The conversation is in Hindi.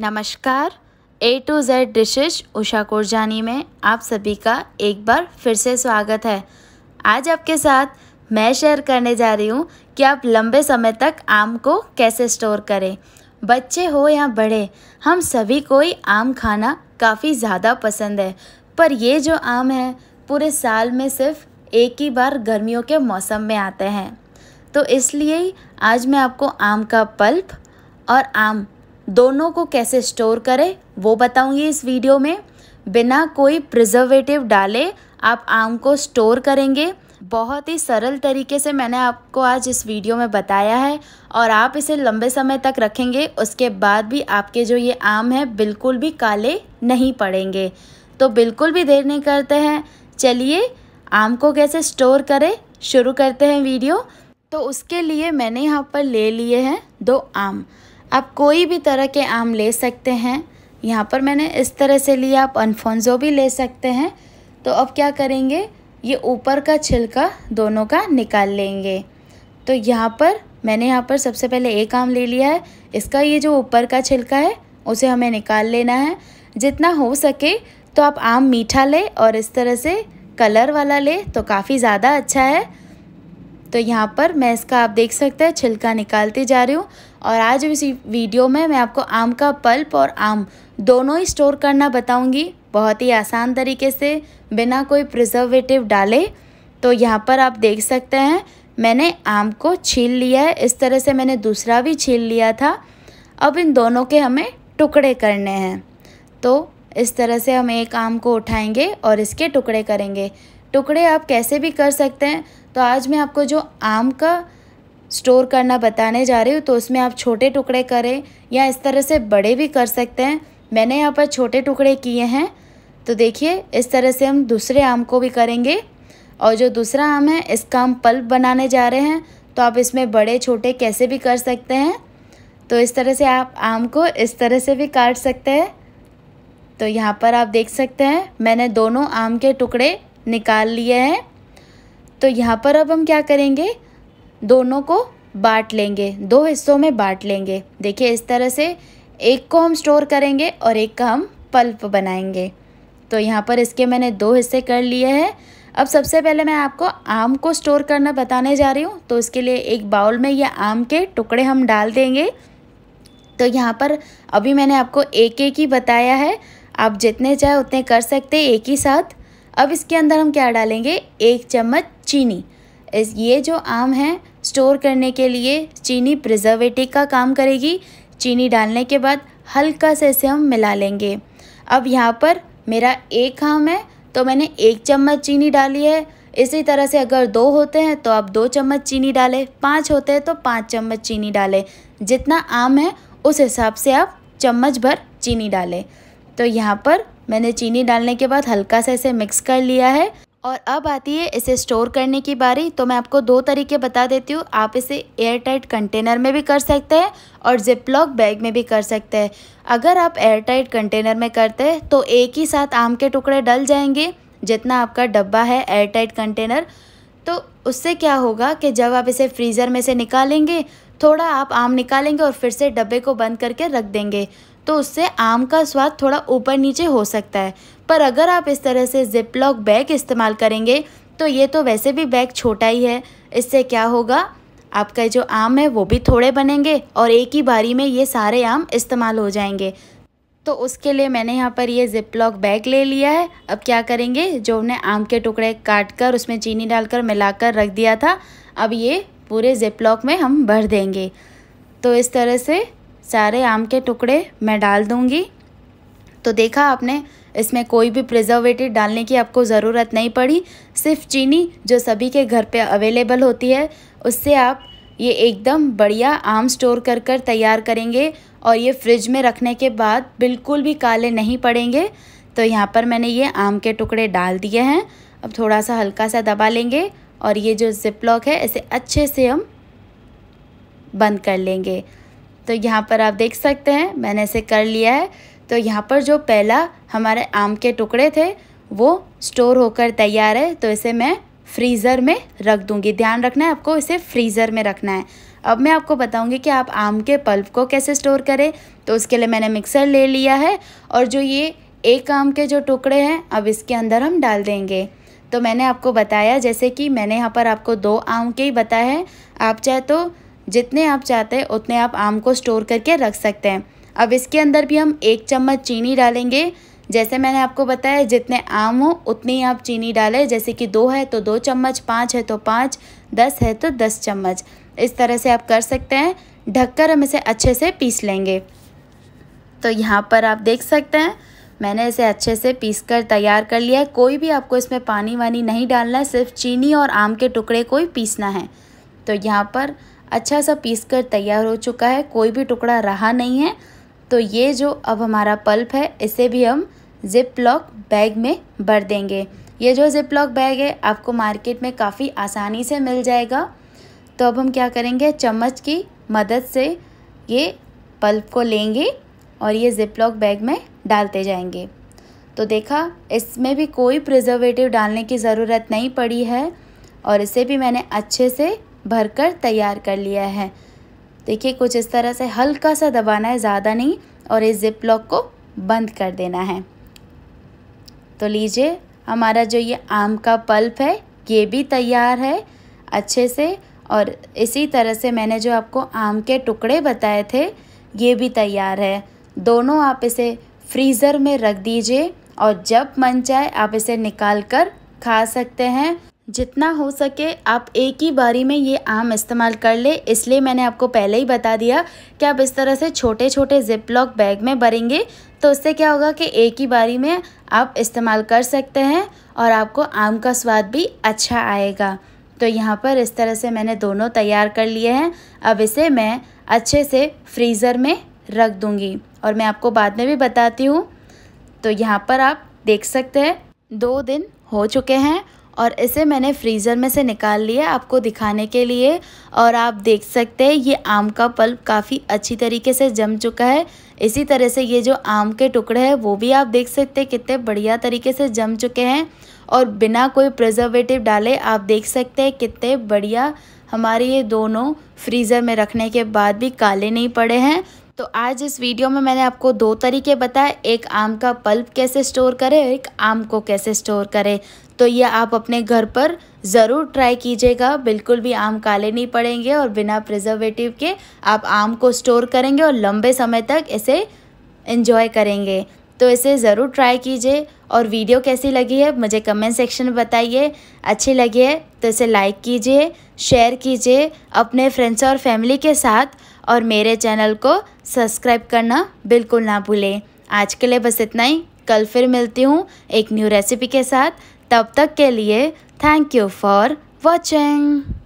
नमस्कार A to Z dishes Usha Kurjani में आप सभी का एक बार फिर से स्वागत है आज आपके साथ मैं शेयर करने जा रही हूँ कि आप लंबे समय तक आम को कैसे स्टोर करें बच्चे हो या बड़े हम सभी को ही आम खाना काफ़ी ज़्यादा पसंद है पर ये जो आम है पूरे साल में सिर्फ एक ही बार गर्मियों के मौसम में आते हैं तो इसलिए आज मैं आपको आम का पल्प और आम दोनों को कैसे स्टोर करें वो बताऊंगी इस वीडियो में बिना कोई प्रिजर्वेटिव डाले आप आम को स्टोर करेंगे बहुत ही सरल तरीके से मैंने आपको आज इस वीडियो में बताया है और आप इसे लंबे समय तक रखेंगे उसके बाद भी आपके जो ये आम है बिल्कुल भी काले नहीं पड़ेंगे तो बिल्कुल भी देर नहीं करते हैं चलिए आम को कैसे स्टोर करें शुरू करते हैं वीडियो तो उसके लिए मैंने यहाँ पर ले लिए हैं दो आम आप कोई भी तरह के आम ले सकते हैं यहाँ पर मैंने इस तरह से लिया आप अनफोंजो भी ले सकते हैं तो अब क्या करेंगे ये ऊपर का छिलका दोनों का निकाल लेंगे तो यहाँ पर मैंने यहाँ पर सबसे पहले एक आम ले लिया है इसका ये जो ऊपर का छिलका है उसे हमें निकाल लेना है जितना हो सके तो आप आम मीठा ले और इस तरह से कलर वाला ले तो काफ़ी ज़्यादा अच्छा है तो यहाँ पर मैं इसका आप देख सकते हैं छिलका निकालते जा रही हूँ और आज इस वीडियो में मैं आपको आम का पल्प और आम दोनों ही स्टोर करना बताऊँगी बहुत ही आसान तरीके से बिना कोई प्रिजर्वेटिव डाले तो यहाँ पर आप देख सकते हैं मैंने आम को छील लिया है इस तरह से मैंने दूसरा भी छील लिया था अब इन दोनों के हमें टुकड़े करने हैं तो इस तरह से हम एक आम को उठाएंगे और इसके टुकड़े करेंगे टुकड़े आप कैसे भी कर सकते हैं तो आज मैं आपको जो आम का स्टोर करना बताने जा रही हूँ तो उसमें आप छोटे टुकड़े करें या इस तरह से बड़े भी कर सकते हैं मैंने यहाँ पर छोटे टुकड़े किए हैं तो देखिए इस तरह से हम दूसरे आम को भी करेंगे और जो दूसरा आम है इसका हम पल्प बनाने जा रहे हैं तो आप इसमें बड़े छोटे कैसे भी कर सकते हैं तो इस तरह से आप आम को इस तरह से भी काट सकते हैं तो यहाँ पर आप देख सकते हैं मैंने दोनों आम के टुकड़े निकाल लिया है तो यहाँ पर अब हम क्या करेंगे दोनों को बांट लेंगे दो हिस्सों में बांट लेंगे देखिए इस तरह से एक को हम स्टोर करेंगे और एक का हम पल्प बनाएंगे तो यहाँ पर इसके मैंने दो हिस्से कर लिए हैं अब सबसे पहले मैं आपको आम को स्टोर करना बताने जा रही हूँ तो इसके लिए एक बाउल में ये आम के टुकड़े हम डाल देंगे तो यहाँ पर अभी मैंने आपको एक एक ही बताया है आप जितने चाहे उतने कर सकते हैं एक ही साथ अब इसके अंदर हम क्या डालेंगे एक चम्मच चीनी इस ये जो आम है स्टोर करने के लिए चीनी प्रिजर्वेटिव का काम करेगी चीनी डालने के बाद हल्का से इसे हम मिला लेंगे अब यहाँ पर मेरा एक आम है तो मैंने एक चम्मच चीनी डाली है इसी तरह से अगर दो होते हैं तो आप दो चम्मच चीनी डालें पाँच होते हैं तो पाँच चम्मच चीनी डालें जितना आम है उस हिसाब से आप चम्मच भर चीनी डालें तो यहाँ पर मैंने चीनी डालने के बाद हल्का सा इसे मिक्स कर लिया है और अब आती है इसे स्टोर करने की बारी तो मैं आपको दो तरीके बता देती हूँ आप इसे एयर टाइट कंटेनर में भी कर सकते हैं और जिपलॉक बैग में भी कर सकते हैं अगर आप एयर टाइट कंटेनर में करते हैं तो एक ही साथ आम के टुकड़े डल जाएंगे जितना आपका डब्बा है एयर टाइट कंटेनर तो उससे क्या होगा कि जब आप इसे फ्रीज़र में से निकालेंगे थोड़ा आप आम निकालेंगे और फिर से डब्बे को बंद करके रख देंगे तो उससे आम का स्वाद थोड़ा ऊपर नीचे हो सकता है पर अगर आप इस तरह से ज़िप लॉक बैग इस्तेमाल करेंगे तो ये तो वैसे भी बैग छोटा ही है इससे क्या होगा आपका जो आम है वो भी थोड़े बनेंगे और एक ही बारी में ये सारे आम इस्तेमाल हो जाएंगे तो उसके लिए मैंने यहाँ पर ये लॉक बैग ले लिया है अब क्या करेंगे जो हमने आम के टुकड़े काट कर उसमें चीनी डालकर मिलाकर रख दिया था अब ये पूरे ज़िप लॉक में हम भर देंगे तो इस तरह से सारे आम के टुकड़े मैं डाल दूँगी तो देखा आपने इसमें कोई भी प्रिजर्वेटिव डालने की आपको ज़रूरत नहीं पड़ी सिर्फ चीनी जो सभी के घर पे अवेलेबल होती है उससे आप ये एकदम बढ़िया आम स्टोर कर कर तैयार करेंगे और ये फ्रिज में रखने के बाद बिल्कुल भी काले नहीं पड़ेंगे तो यहाँ पर मैंने ये आम के टुकड़े डाल दिए हैं अब थोड़ा सा हल्का सा दबा लेंगे और ये जो जिप लॉक है इसे अच्छे से हम बंद कर लेंगे तो यहाँ पर आप देख सकते हैं मैंने इसे कर लिया है तो यहाँ पर जो पहला हमारे आम के टुकड़े थे वो स्टोर होकर तैयार है तो इसे मैं फ्रीज़र में रख दूँगी ध्यान रखना है आपको इसे फ्रीज़र में रखना है अब मैं आपको बताऊंगी कि आप आम के पल्प को कैसे स्टोर करें तो उसके लिए मैंने मिक्सर ले लिया है और जो ये एक आम के जो टुकड़े हैं अब इसके अंदर हम डाल देंगे तो मैंने आपको बताया जैसे कि मैंने यहाँ पर आपको दो आम के ही बताया है आप चाहे तो जितने आप चाहते हैं उतने आप आम को स्टोर करके रख सकते हैं अब इसके अंदर भी हम एक चम्मच चीनी डालेंगे जैसे मैंने आपको बताया जितने आम हो उतनी ही आप चीनी डालें जैसे कि दो है तो दो चम्मच पाँच है तो पाँच दस है तो दस चम्मच इस तरह से आप कर सकते हैं ढककर हम इसे अच्छे से पीस लेंगे तो यहाँ पर आप देख सकते हैं मैंने इसे अच्छे से पीस कर तैयार कर लिया है कोई भी आपको इसमें पानी वानी नहीं डालना है सिर्फ चीनी और आम के टुकड़े को ही पीसना है तो यहाँ पर अच्छा सा पीस कर तैयार हो चुका है कोई भी टुकड़ा रहा नहीं है तो ये जो अब हमारा पल्प है इसे भी हम जिप लॉक बैग में भर देंगे ये जो जिप लॉक बैग है आपको मार्केट में काफ़ी आसानी से मिल जाएगा तो अब हम क्या करेंगे चम्मच की मदद से ये पल्प को लेंगे और ये जिप लॉक बैग में डालते जाएंगे तो देखा इसमें भी कोई प्रिजर्वेटिव डालने की ज़रूरत नहीं पड़ी है और इसे भी मैंने अच्छे से भरकर तैयार कर लिया है देखिए कुछ इस तरह से हल्का सा दबाना है ज़्यादा नहीं और इस जिप लॉक को बंद कर देना है तो लीजिए हमारा जो ये आम का पल्प है ये भी तैयार है अच्छे से और इसी तरह से मैंने जो आपको आम के टुकड़े बताए थे ये भी तैयार है दोनों आप इसे फ्रीज़र में रख दीजिए और जब मन चाहे आप इसे निकाल कर खा सकते हैं जितना हो सके आप एक ही बारी में ये आम इस्तेमाल कर ले इसलिए मैंने आपको पहले ही बता दिया कि आप इस तरह से छोटे छोटे जिप लॉक बैग में भरेंगे तो उससे क्या होगा कि एक ही बारी में आप इस्तेमाल कर सकते हैं और आपको आम का स्वाद भी अच्छा आएगा तो यहाँ पर इस तरह से मैंने दोनों तैयार कर लिए हैं अब इसे मैं अच्छे से फ्रीज़र में रख दूँगी और मैं आपको बाद में भी बताती हूँ तो यहाँ पर आप देख सकते हैं दो दिन हो चुके हैं और इसे मैंने फ्रीज़र में से निकाल लिया आपको दिखाने के लिए और आप देख सकते हैं ये आम का पल्प काफ़ी अच्छी तरीके से जम चुका है इसी तरह से ये जो आम के टुकड़े हैं वो भी आप देख सकते हैं कितने बढ़िया तरीके से जम चुके हैं और बिना कोई प्रिजर्वेटिव डाले आप देख सकते हैं कितने बढ़िया हमारे ये दोनों फ्रीज़र में रखने के बाद भी काले नहीं पड़े हैं तो आज इस वीडियो में मैंने आपको दो तरीके बताए एक आम का पल्प कैसे स्टोर करें एक आम को कैसे स्टोर करें तो ये आप अपने घर पर ज़रूर ट्राई कीजिएगा बिल्कुल भी आम काले नहीं पड़ेंगे और बिना प्रिजर्वेटिव के आप आम को स्टोर करेंगे और लंबे समय तक इसे इन्जॉय करेंगे तो इसे ज़रूर ट्राई कीजिए और वीडियो कैसी लगी है मुझे कमेंट सेक्शन में बताइए अच्छी लगी है तो इसे लाइक कीजिए शेयर कीजिए अपने फ्रेंड्स और फैमिली के साथ और मेरे चैनल को सब्सक्राइब करना बिल्कुल ना भूलें आज के लिए बस इतना ही कल फिर मिलती हूँ एक न्यू रेसिपी के साथ तब तक के लिए थैंक यू फॉर वॉचिंग